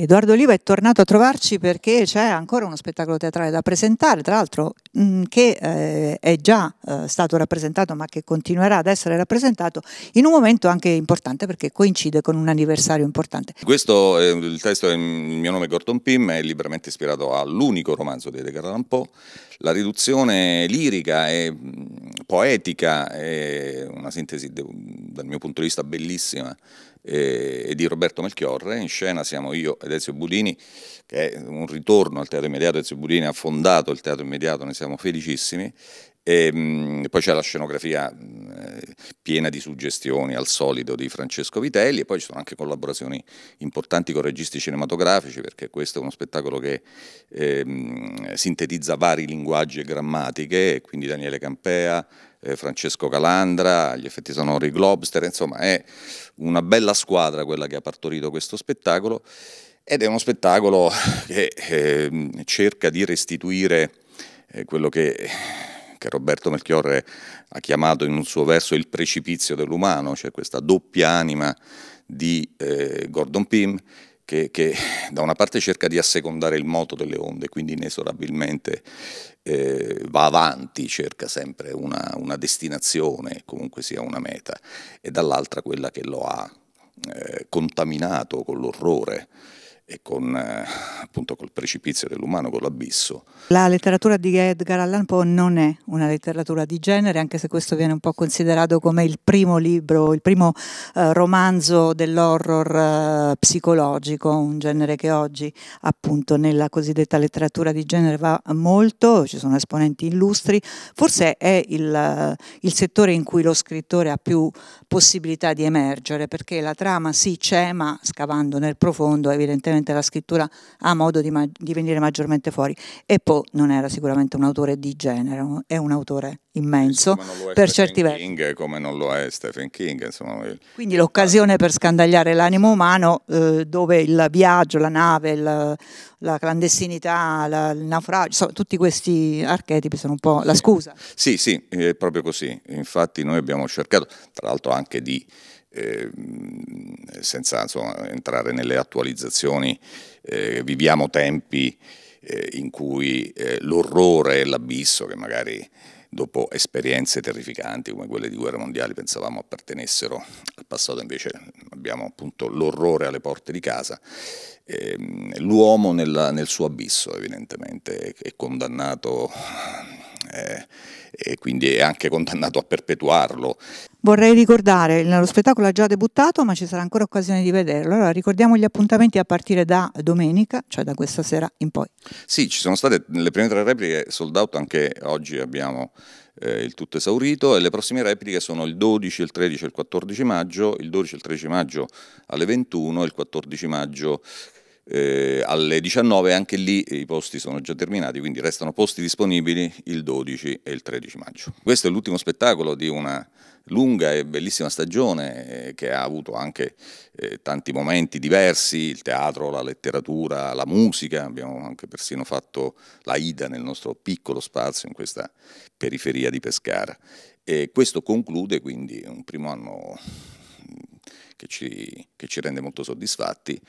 Edoardo Oliva è tornato a trovarci perché c'è ancora uno spettacolo teatrale da presentare, tra l'altro mm, che eh, è già eh, stato rappresentato ma che continuerà ad essere rappresentato in un momento anche importante perché coincide con un anniversario importante. Questo eh, il testo è il mio nome è Gordon Pym, è liberamente ispirato all'unico romanzo di Edgar Allan Poe. La riduzione lirica è mm, poetica, una sintesi dal mio punto di vista bellissima, eh, e di Roberto Melchiorre. In scena siamo io ed Ezio Budini, che è un ritorno al teatro immediato. Ezio Budini ha fondato il teatro immediato, ne siamo felicissimi. E, ehm, poi c'è la scenografia piena di suggestioni al solito di Francesco Vitelli e poi ci sono anche collaborazioni importanti con registi cinematografici perché questo è uno spettacolo che ehm, sintetizza vari linguaggi e grammatiche, quindi Daniele Campea, eh, Francesco Calandra, gli effetti sonori Globster, insomma è una bella squadra quella che ha partorito questo spettacolo ed è uno spettacolo che eh, cerca di restituire eh, quello che che Roberto Melchiorre ha chiamato in un suo verso il precipizio dell'umano, cioè questa doppia anima di eh, Gordon Pym che, che, da una parte cerca di assecondare il moto delle onde, quindi inesorabilmente eh, va avanti, cerca sempre una, una, destinazione, comunque sia una meta, e dall'altra quella che lo ha eh, contaminato con l'orrore e con, eh, appunto col precipizio dell'umano, con l'abisso. La letteratura di Edgar Allan Poe non è una letteratura di genere, anche se questo viene un po' considerato come il primo libro, il primo eh, romanzo dell'horror eh, psicologico, un genere che oggi appunto nella cosiddetta letteratura di genere va molto, ci sono esponenti illustri, forse è il, eh, il settore in cui lo scrittore ha più possibilità di emergere, perché la trama sì c'è, ma scavando nel profondo evidentemente sicuramente la scrittura ha modo di, ma- di venire maggiormente fuori. E Poe non era sicuramente un autore di genere, è un autore immenso sì, per Stephen certi versi. Come non lo è Stephen King. Insomma. Eh. Quindi l'occasione per scandagliare l'animo umano eh, dove il viaggio, la nave, la, la clandestinità, la, il naufragio, so, tutti questi archetipi sono un po' la scusa. Sì, sì, è proprio così. Infatti noi abbiamo cercato, tra l'altro anche di eh, senza insomma, entrare nelle attualizzazioni, eh, viviamo tempi eh, in cui eh, l'orrore e l'abisso che magari dopo esperienze terrificanti come quelle di guerra mondiale pensavamo appartenessero al passato, invece abbiamo appunto l'orrore alle porte di casa. Ehm, l'uomo nel suo abisso evidentemente è condannato eh, e quindi è anche condannato a perpetuarlo. Vorrei ricordare, lo spettacolo ha già debuttato ma ci sarà ancora occasione di vederlo, allora ricordiamo gli appuntamenti a partire da domenica, cioè da questa sera in poi. Sì, ci sono state le prime tre repliche sold out, anche oggi abbiamo eh, il tutto esaurito e le prossime repliche sono il 12, il 13 e il 14 maggio, il 12 e il 13 maggio alle 21 e il 14 maggio eh, alle 19, anche lì i posti sono già terminati, quindi restano posti disponibili il 12 e il 13 maggio. Questo è l'ultimo spettacolo di una lunga e bellissima stagione eh, che ha avuto anche eh, tanti momenti diversi, il teatro, la letteratura, la musica, abbiamo anche persino fatto la Ida nel nostro piccolo spazio in questa periferia di Pescara. E questo conclude quindi un primo anno mm, che ci, che ci rende molto soddisfatti.